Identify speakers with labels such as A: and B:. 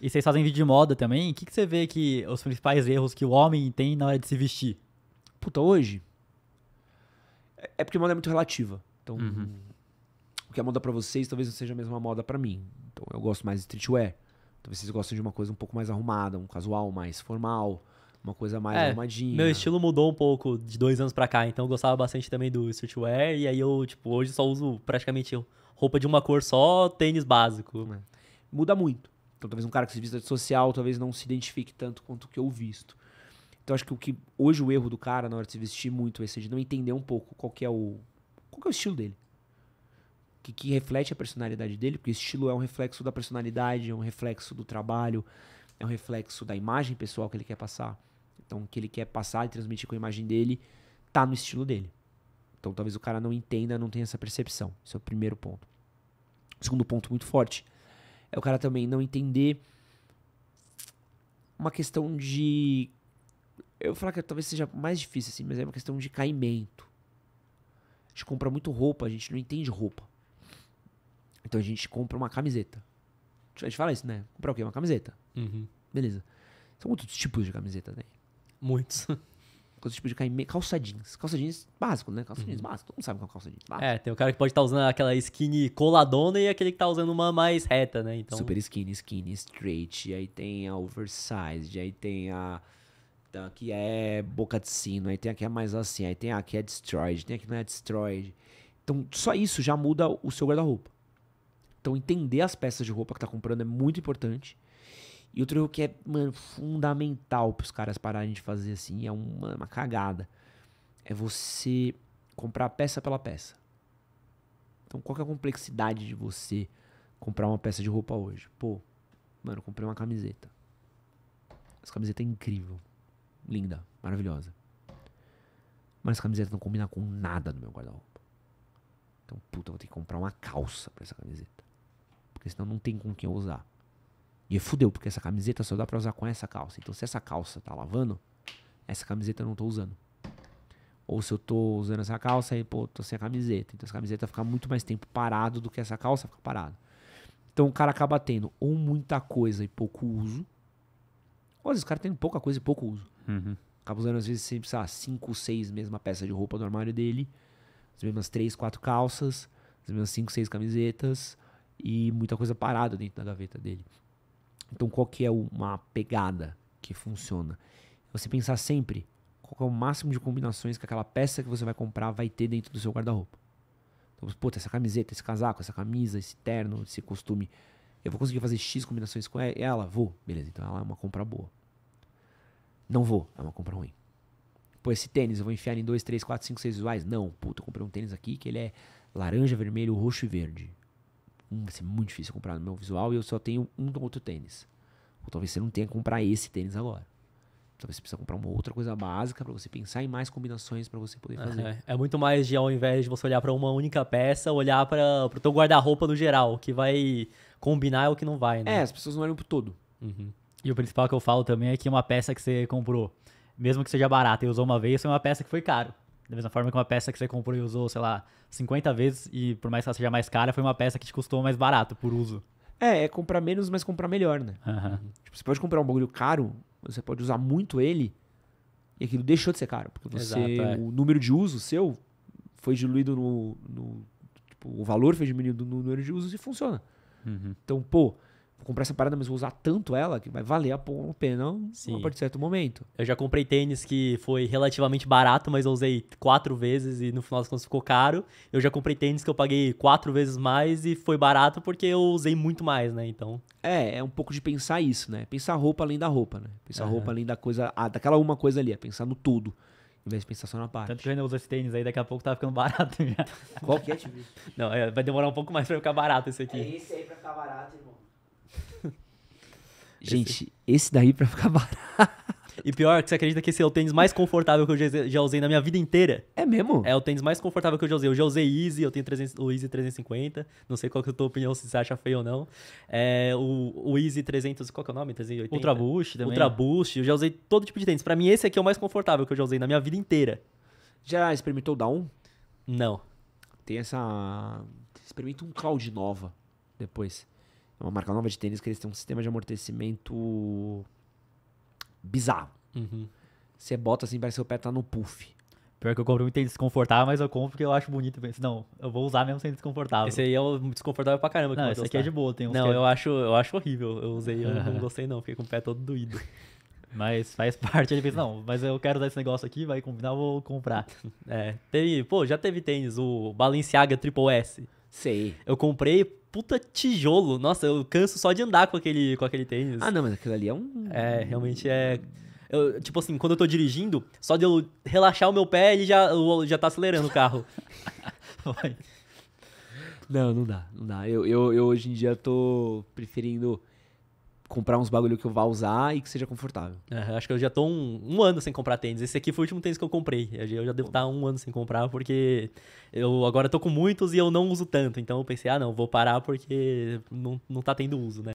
A: E vocês fazem vídeo de moda também. O que, que você vê que os principais erros que o homem tem na hora de se vestir? Puta, hoje. É porque moda é muito relativa.
B: Então, uhum. o que é moda para vocês talvez não seja a mesma moda para mim. Então, eu gosto mais de streetwear. Talvez
A: vocês gostem de uma coisa um pouco mais arrumada, um casual mais formal, uma coisa mais é, arrumadinha. Meu estilo mudou um pouco de dois anos pra cá, então eu gostava bastante também do streetwear. E aí eu, tipo, hoje só uso praticamente roupa de uma cor só, tênis básico. É. Muda muito. Então, talvez
B: um cara que se vista de social, talvez não se identifique tanto quanto que eu visto. Então, acho que o que hoje o erro do cara na hora de se vestir muito vai ser de não entender um pouco qual é o qual é o estilo dele. Que, que reflete a personalidade dele, porque estilo é um reflexo da personalidade, é um reflexo do trabalho, é um reflexo da imagem pessoal que ele quer passar. Então, o que ele quer passar e transmitir com a imagem dele tá no estilo dele. Então, talvez o cara não entenda, não tenha essa percepção. Esse é o primeiro ponto. O segundo ponto muito forte é o cara também não entender uma questão de. Eu vou falar que talvez seja mais difícil assim, mas é uma questão de caimento. A gente compra muito roupa, a gente não entende roupa. Então a gente compra uma camiseta. A gente fala isso, né? Comprar o quê? Uma camiseta. Uhum. Beleza. São muitos tipos de camiseta, né?
A: Muitos.
B: Coisa tipo de cair calça jeans. Calça jeans básico, né? Calça uhum. jeans básico. Todo mundo sabe qual é calça jeans básico.
A: É, tem o cara que pode estar tá usando aquela skinny coladona e aquele que tá usando uma mais reta, né? Então... Super skinny, skinny, straight. Aí tem a oversized. Aí tem a. Então, aqui é boca de
B: sino. Aí tem a que é mais assim. Aí tem a que é destroyed. Tem a que não é destroyed. Então, só isso já muda o seu guarda-roupa. Então, entender as peças de roupa que tá comprando é muito importante. E outro erro que é, mano, fundamental pros caras pararem de fazer assim, é uma, uma cagada. É você comprar peça pela peça. Então, qual é a complexidade de você comprar uma peça de roupa hoje? Pô, mano, comprei uma camiseta. Essa camiseta é incrível. Linda, maravilhosa. Mas essa camiseta não combina com nada no meu guarda-roupa. Então, puta, vou ter que comprar uma calça pra essa camiseta. Porque senão não tem com quem eu usar. E fudeu, porque essa camiseta só dá pra usar com essa calça. Então se essa calça tá lavando, essa camiseta eu não tô usando. Ou se eu tô usando essa calça e, pô, tô sem a camiseta. Então essa camiseta fica muito mais tempo parado do que essa calça fica parada. Então o cara acaba tendo ou muita coisa e
A: pouco uso.
B: Ou às vezes o cara tem pouca coisa e pouco uso. Uhum. Acaba usando, às vezes, sempre, sei lá, cinco, seis mesma peça de roupa do armário dele. As mesmas três, quatro calças. As mesmas cinco, seis camisetas. E muita coisa parada dentro da gaveta dele. Então, qual que é uma pegada que funciona? É você pensar sempre qual é o máximo de combinações que aquela peça que você vai comprar vai ter dentro do seu guarda-roupa. Então, puta, tá essa camiseta, esse casaco, essa camisa, esse terno, esse costume. Eu vou conseguir fazer X combinações com ela? Vou. Beleza, então ela é uma compra boa. Não vou, é uma compra ruim. Pô, esse tênis eu vou enfiar em 2, 3, 4, 5, 6 visuais? Não, puta, eu comprei um tênis aqui que ele é laranja, vermelho, roxo e verde. Hum, vai ser muito difícil comprar no meu visual e eu só tenho um outro tênis. Ou talvez você não tenha que comprar esse tênis agora. Talvez você precisa comprar uma outra
A: coisa básica para você pensar em mais combinações para você poder fazer. É, é, muito mais de ao invés de você olhar para uma única peça, olhar para o teu guarda-roupa no geral, que vai combinar o que não vai, né? É, as pessoas não olham pro todo. Uhum. E o principal que eu falo também é que uma peça que você comprou, mesmo que seja barata e usou uma vez, foi uma peça que foi caro. Da mesma forma que uma peça que você comprou e usou, sei lá, 50 vezes e por mais que ela seja mais cara, foi uma peça que te custou mais barato por uso.
B: É, é comprar menos, mas comprar melhor, né? Uhum. Tipo, você pode comprar um bagulho caro, você pode usar muito ele e aquilo deixou de ser caro, porque você, Exato, é. o número de uso seu foi diluído no, no tipo, o valor foi diminuído no número de usos e funciona. Uhum. Então, pô, vou comprar essa parada, mas vou usar
A: tanto ela que vai valer a pena Sim. a partir de certo momento. Eu já comprei tênis que foi relativamente barato, mas eu usei quatro vezes e no final das contas ficou caro. Eu já comprei tênis que eu paguei quatro vezes mais e foi barato porque eu usei muito mais, né? Então. É, é um pouco de pensar isso, né? Pensar roupa além da roupa, né? Pensar uhum. roupa além da coisa, ah, daquela uma coisa ali, é pensar no tudo. Em vez de pensar só na parte. Tanto que eu ainda uso esse tênis aí, daqui a pouco tá ficando barato já. Qual que é, Não, é, vai demorar um pouco mais pra ficar barato esse aqui. É esse aí pra ficar barato, irmão.
B: Gente, esse, esse daí pra ficar barato.
A: E pior, você acredita que esse é o tênis mais confortável que eu já usei na minha vida inteira? É mesmo? É o tênis mais confortável que eu já usei. Eu já usei Easy, eu tenho 300, o Easy 350. Não sei qual que é a tua opinião, se você acha feio ou não. É, o, o Easy 300, qual que é o nome? 380? Ultra Boost também. Ultra Boost. Eu já usei todo tipo de tênis. Pra mim, esse aqui é o mais confortável que eu já usei na minha vida inteira. Já experimentou o Down? Não. Tem essa...
B: Experimenta um Cloud Nova depois. É uma marca nova de tênis que eles têm um sistema de
A: amortecimento bizarro. Uhum. Você bota assim, parece que o pé tá no puff. Pior que eu compro um tênis desconfortável, mas eu compro porque eu acho bonito. Eu não, eu vou usar mesmo sem desconfortável. Esse aí é um desconfortável pra caramba. não, esse aqui é de boa. Tem uns não, que... É eu, acho, eu acho horrível. Eu usei, eu não gostei não. Fiquei com o pé todo doído. Mas faz parte. Ele pensa, não, mas eu quero usar esse negócio aqui, vai combinar, eu vou comprar. É, teve, pô, já teve tênis, o Balenciaga Triple S. Sei. Eu comprei, puta tijolo. Nossa, eu canso só de andar com aquele, com aquele tênis. Ah, não, mas aquilo ali é um. É, realmente é. Eu, tipo assim, quando eu tô dirigindo, só de eu relaxar o meu pé, ele já, já tá acelerando o carro.
B: não, não dá, não dá. Eu, eu, eu hoje em dia tô preferindo comprar uns bagulho que eu vá usar e que seja confortável.
A: acho que eu já tô um, um, ano sem comprar tênis. Esse aqui foi o último tênis que eu comprei. Eu já devo estar tá um ano sem comprar, porque eu agora tô com muitos e eu não uso tanto. Então eu pensei, ah, não, vou parar porque não, não tá tendo uso, né?